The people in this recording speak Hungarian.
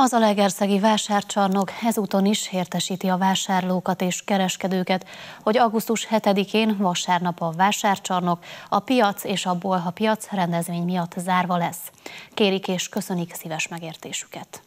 Az Alegerszegi vásárcsarnok ezúton is értesíti a vásárlókat és kereskedőket, hogy augusztus 7-én vasárnap a vásárcsarnok, a piac és a bolha piac rendezvény miatt zárva lesz. Kérik és köszönik szíves megértésüket.